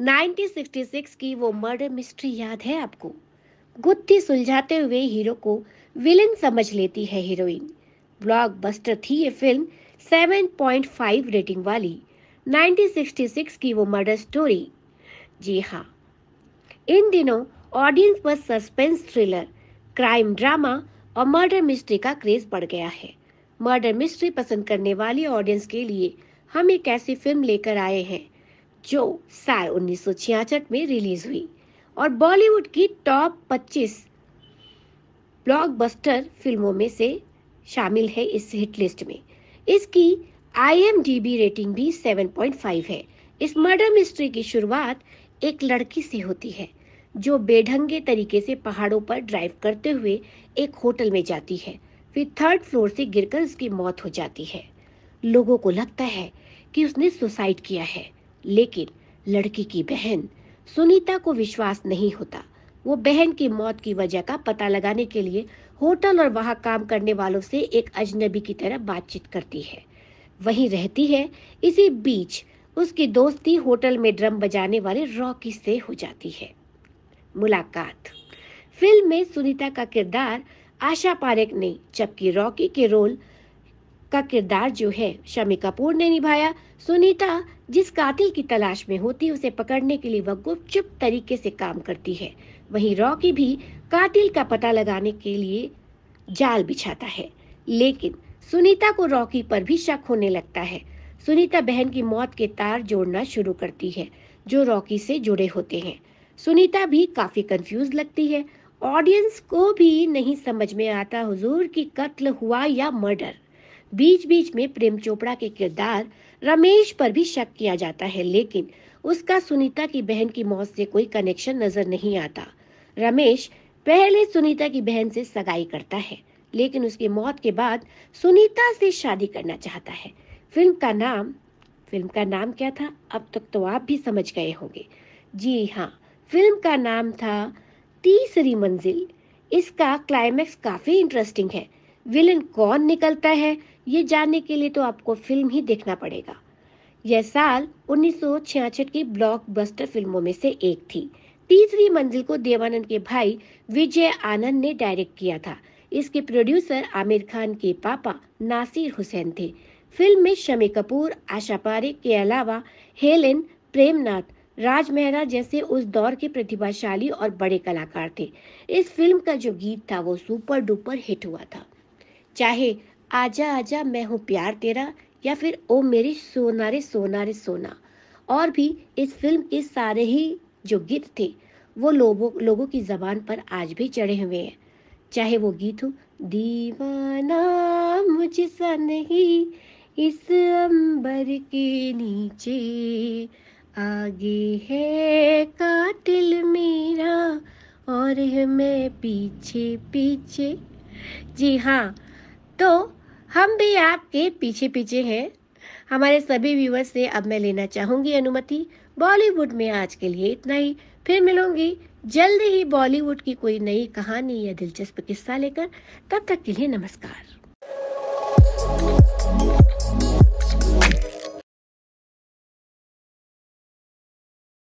1966 की वो murder mystery याद है आपको गुत्थी सुलझाते हुए हीरो को विलेन समझ लेती है हीरोइन ब्लॉकबस्टर थी ये फिल्म 7.5 रेटिंग वाली 1966 की वो मर्डर स्टोरी जी हाँ इन दिनों ऑडियंस पर सस्पेंस थ्रिलर क्राइम ड्रामा और मर्डर मिस्ट्री का क्रेज बढ़ गया है मर्डर मिस्ट्री पसंद करने वाली ऑडियंस के लिए हम एक ऐसी फिल्म लेकर आए हैं जो साल 1966 में रिलीज हुई और बॉलीवुड की टॉप 25 ब्लॉकबस्टर फिल्मों में से शामिल है इस हिट लिस्ट में इसकी आईएमडीबी रेटिंग भी 7.5 है इस मर्डर मिस्ट्री की शुरुआत एक लड़की से होती है जो बेढंगे तरीके से पहाड़ों पर ड्राइव करते हुए एक होटल में जाती है फिर थर्ड फ्लोर से गिरकर उसकी मौत हो जाती है लोगों को लगता है कि उसने सुसाइड किया है लेकिन लड़की की बहन सुनीता को विश्वास नहीं होता वो बहन की मौत की वजह का पता लगाने के लिए होटल और वहाँ काम करने वालों से एक अजनबी की तरह बातचीत करती है वहीं रहती है इसी बीच उसकी दोस्ती होटल में ड्रम बजाने वाले रॉकी से हो जाती है मुलाकात फिल्म में सुनीता का किरदार आशा पारेख ने जबकि रॉकी के रोल का किरदार जो है शमी कपूर ने निभाया सुनीता जिस कातिल की तलाश में होती है उसे पकड़ने के लिए वह गुपचुप तरीके से काम करती है वहीं रॉकी भी कातिल का पता लगाने के लिए जाल बिछाता है लेकिन सुनीता को रॉकी पर भी शक होने लगता है सुनीता बहन की मौत के तार जोड़ना शुरू करती है जो रॉकी से जुड़े होते हैं सुनीता भी काफी कंफ्यूज लगती है ऑडियंस को भी नहीं समझ में आता हुजूर की कत्ल हुआ या मर्डर बीच बीच में प्रेम चोपड़ा के किरदार रमेश पर भी शक किया जाता है लेकिन उसका सुनीता की बहन की मौत से कोई कनेक्शन नजर नहीं आता रमेश पहले सुनीता की बहन से सगाई करता है लेकिन उसकी मौत के बाद सुनीता से शादी करना चाहता है फिल्म का नाम फिल्म का नाम क्या था अब तक तो आप भी समझ गए होंगे जी हाँ फिल्म का नाम था तीसरी मंजिल इसका क्लाइमैक्स काफ़ी इंटरेस्टिंग है विलन कौन निकलता है ये जानने के लिए तो आपको फिल्म ही देखना पड़ेगा यह साल उन्नीस की ब्लॉकबस्टर फिल्मों में से एक थी तीसरी मंजिल को देवानंद के भाई विजय आनंद ने डायरेक्ट किया था इसके प्रोड्यूसर आमिर खान के पापा नासिर हुसैन थे फिल्म में शमी कपूर आशा पारे के अलावा हेलेन प्रेमनाथ राज मेहरा जैसे उस दौर के प्रतिभाशाली और बड़े कलाकार थे इस फिल्म का जो गीत था वो सुपर डुपर हिट हुआ था चाहे आजा आजा मैं हूँ प्यार तेरा या फिर ओ मेरे सोना रे सोना रे सोना और भी इस फिल्म के सारे ही जो गीत थे वो लोगों लोगों की जबान पर आज भी चढ़े हुए हैं चाहे वो गीत हो दीवाना मुझसा नहीं इस अंबर के नीचे आगे है कातिल मेरा और है मैं पीछे पीछे जी हाँ तो हम भी आपके पीछे पीछे हैं हमारे सभी व्यूवर्स से अब मैं लेना चाहूँगी अनुमति बॉलीवुड में आज के लिए इतना ही फिर मिलूंगी जल्द ही बॉलीवुड की कोई नई कहानी या दिलचस्प किस्सा लेकर तब तक के लिए नमस्कार